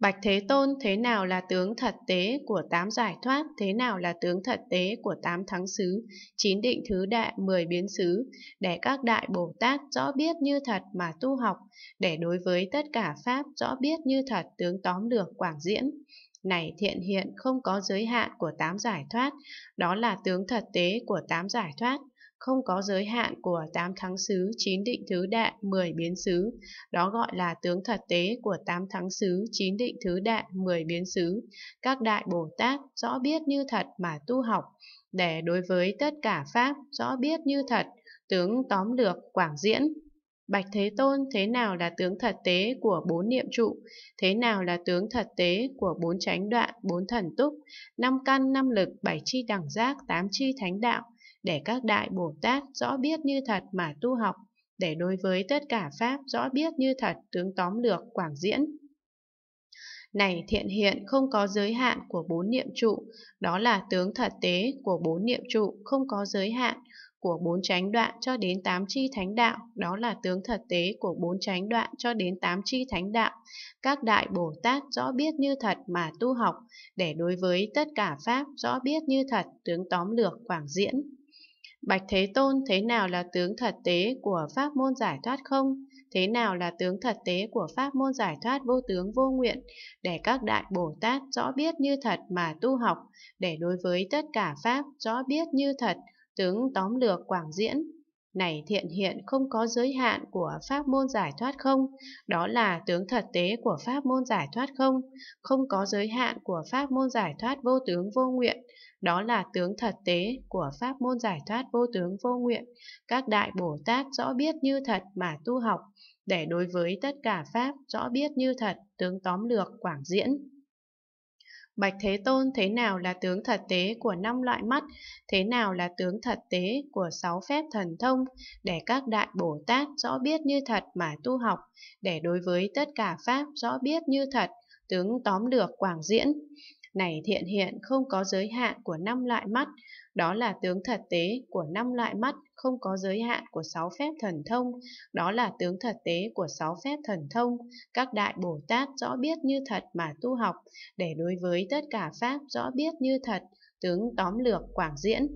Bạch Thế Tôn thế nào là tướng thật tế của tám giải thoát, thế nào là tướng thật tế của tám thắng xứ, chín định thứ đại, mười biến xứ, để các đại Bồ Tát rõ biết như thật mà tu học, để đối với tất cả Pháp rõ biết như thật tướng tóm lược quảng diễn. Này thiện hiện không có giới hạn của tám giải thoát, đó là tướng thật tế của tám giải thoát không có giới hạn của 8 thắng xứ, 9 định thứ đại, 10 biến xứ. Đó gọi là tướng thật tế của 8 thắng xứ, 9 định thứ đại, 10 biến xứ. Các đại Bồ Tát rõ biết như thật mà tu học, để đối với tất cả Pháp rõ biết như thật, tướng tóm lược quảng diễn. Bạch Thế Tôn, thế nào là tướng thật tế của bốn niệm trụ? Thế nào là tướng thật tế của bốn chánh đoạn, bốn thần túc, năm căn, năm lực, bảy chi đẳng giác, tám chi thánh đạo? để các đại Bồ Tát rõ biết như thật mà tu học, để đối với tất cả Pháp rõ biết như thật tướng tóm lược quảng diễn. Này thiện hiện không có giới hạn của bốn niệm trụ, đó là tướng thật tế của bốn niệm trụ không có giới hạn, của bốn chánh đoạn cho đến tám chi thánh đạo, đó là tướng thật tế của bốn chánh đoạn cho đến tám chi thánh đạo. Các đại Bồ Tát rõ biết như thật mà tu học, để đối với tất cả Pháp rõ biết như thật tướng tóm lược quảng diễn. Bạch Thế Tôn thế nào là tướng thật tế của pháp môn giải thoát không? Thế nào là tướng thật tế của pháp môn giải thoát vô tướng vô nguyện, để các đại Bồ Tát rõ biết như thật mà tu học, để đối với tất cả Pháp rõ biết như thật, tướng tóm lược quảng diễn, này thiện hiện không có giới hạn của pháp môn giải thoát không, đó là tướng thật tế của pháp môn giải thoát không, không có giới hạn của pháp môn giải thoát vô tướng vô nguyện, đó là tướng thật tế của pháp môn giải thoát vô tướng vô nguyện. Các đại Bồ Tát rõ biết như thật mà tu học, để đối với tất cả pháp rõ biết như thật, tướng tóm lược quảng diễn. Bạch Thế Tôn thế nào là tướng thật tế của năm loại mắt, thế nào là tướng thật tế của sáu phép thần thông, để các đại Bồ Tát rõ biết như thật mà tu học, để đối với tất cả Pháp rõ biết như thật, tướng tóm được quảng diễn. Này thiện hiện không có giới hạn của năm loại mắt, đó là tướng thật tế của năm loại mắt không có giới hạn của sáu phép thần thông, đó là tướng thật tế của sáu phép thần thông, các đại Bồ Tát rõ biết như thật mà tu học, để đối với tất cả Pháp rõ biết như thật, tướng tóm lược quảng diễn.